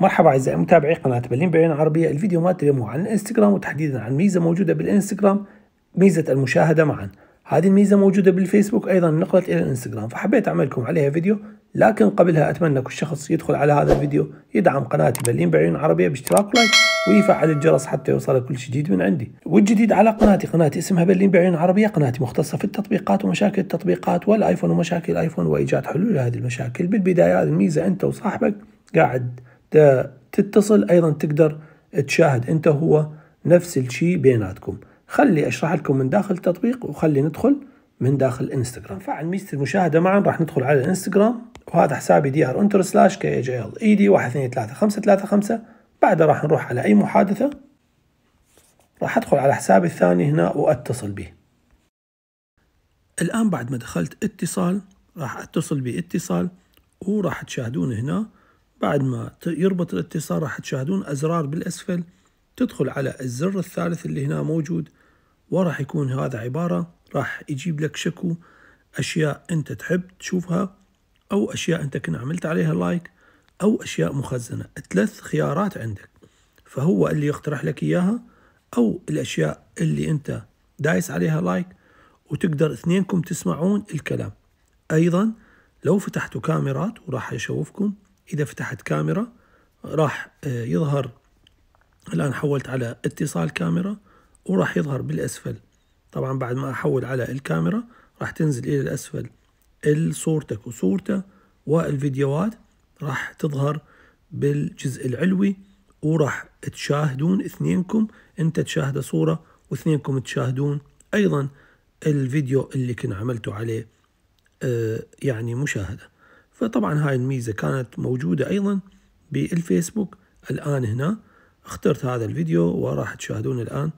مرحبا اعزائي متابعي قناه برلين بعين عربيه الفيديو مات اليوم عن الانستغرام وتحديدا عن ميزه موجوده بالانستغرام ميزه المشاهده معا هذه الميزه موجوده بالفيسبوك ايضا نقلت الى الانستغرام فحبيت اعمل لكم عليها فيديو لكن قبلها اتمنى كل شخص يدخل على هذا الفيديو يدعم قناتي برلين بعيون عربيه باشتراك لايك ويفعل الجرس حتى يوصل كل جديد من عندي والجديد على قناتي قناتي اسمها برلين بعيون عربيه قناتي مختصه في التطبيقات ومشاكل التطبيقات والايفون ومشاكل الايفون وايجاد حلول لهذه المشاكل بالبدايه هذه الميزه انت وصاحبك قاعد تتصل ايضا تقدر تشاهد انت هو نفس الشيء بيناتكم خلي اشرح لكم من داخل التطبيق وخلي ندخل من داخل انستغرام فعن ميزه المشاهده معا راح ندخل على الانستغرام وهذا حسابي دي ار انتر سلاش كي جي ال اي دي 1 2 3 5 3 5 بعدها راح نروح على اي محادثه راح ادخل على حسابي الثاني هنا واتصل به الان بعد ما دخلت اتصال راح اتصل باتصال وراح تشاهدون هنا بعد ما يربط الاتصال راح تشاهدون أزرار بالأسفل تدخل على الزر الثالث اللي هنا موجود وراح يكون هذا عبارة راح يجيب لك شكو أشياء أنت تحب تشوفها أو أشياء أنت كنت عملت عليها لايك أو أشياء مخزنة ثلاث خيارات عندك فهو اللي يقترح لك إياها أو الأشياء اللي أنت دايس عليها لايك وتقدر اثنينكم تسمعون الكلام أيضا لو فتحتوا كاميرات وراح أشوفكم إذا فتحت كاميرا راح آه، يظهر الآن حولت على اتصال كاميرا وراح يظهر بالأسفل طبعا بعد ما أحول على الكاميرا راح تنزل إلى الأسفل صورتك وصورته والفيديوهات راح تظهر بالجزء العلوي وراح تشاهدون اثنينكم انت تشاهده صورة واثنينكم تشاهدون ايضا الفيديو اللي كنت عملته عليه اه يعني مشاهده فطبعا هاي الميزة كانت موجودة أيضا بالفيسبوك الآن هنا اخترت هذا الفيديو وراح تشاهدون الآن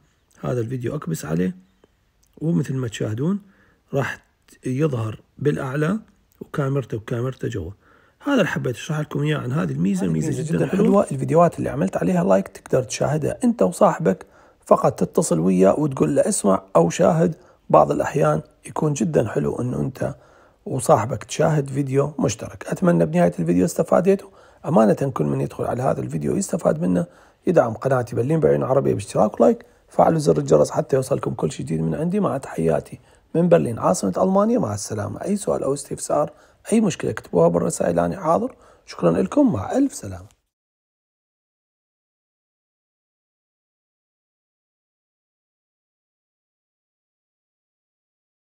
هذا الفيديو أكبس عليه ومثل ما تشاهدون راح يظهر بالأعلى وكاميرته وكاميرته جوا هذا اللي حبيت اشرح لكم اياه عن هذه الميزه ميزه جدا, جدا حلوه الفيديوهات اللي عملت عليها لايك تقدر تشاهدها انت وصاحبك فقط تتصل وياه وتقول له اسمع او شاهد بعض الاحيان يكون جدا حلو انه انت وصاحبك تشاهد فيديو مشترك أتمنى بنهاية الفيديو استفاديته أمانة كل من يدخل على هذا الفيديو يستفاد منه يدعم قناتي بلين بعين عربية باشتراك ولايك فعلوا زر الجرس حتى يوصلكم كل شيء جديد من عندي مع تحياتي من برلين عاصمة ألمانيا مع السلامة أي سؤال أو استفسار أي مشكلة اكتبوها بالرسائل أنا حاضر شكرا لكم مع ألف سلامة